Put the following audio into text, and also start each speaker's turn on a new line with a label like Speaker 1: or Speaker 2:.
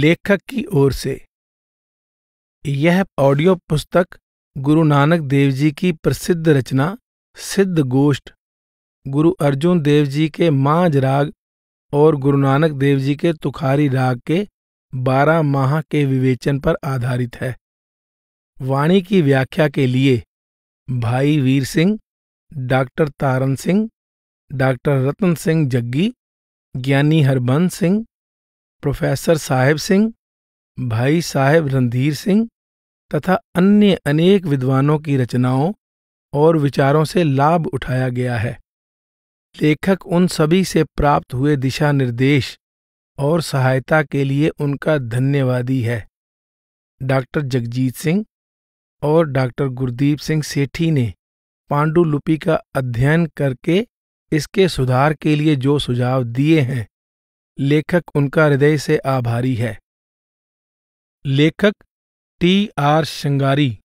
Speaker 1: लेखक की ओर से यह ऑडियो पुस्तक गुरु नानक देव जी की प्रसिद्ध रचना सिद्ध गोष्ठ गुरु अर्जुन देव जी के मांझ राग और गुरु नानक देव जी के तुखारी राग के बारह माह के विवेचन पर आधारित है वाणी की व्याख्या के लिए भाई वीर Singh doctor Taran Singh doctor Ratan Singh Jaggi Giani Harbans Singh professor Saheb Singh Bhai Saheb Randhir Singh तथा अन्य अनेक विद्वानों की रचनाओं और विचारों से लाभ उठाया गया है लेखक उन सभी से प्राप्त हुए दिशा निर्देश और सहायता के लिए उनका धन्यवादी है डॉक्टर जगजीत सिंह और डॉक्टर गुरदीप सिंह सेठी ने पांडुलिपि का अध्ययन करके इसके सुधार के लिए जो सुझाव दिए हैं लेखक उनका हृदय से आभारी है लेखक टी आर श्रृंगारी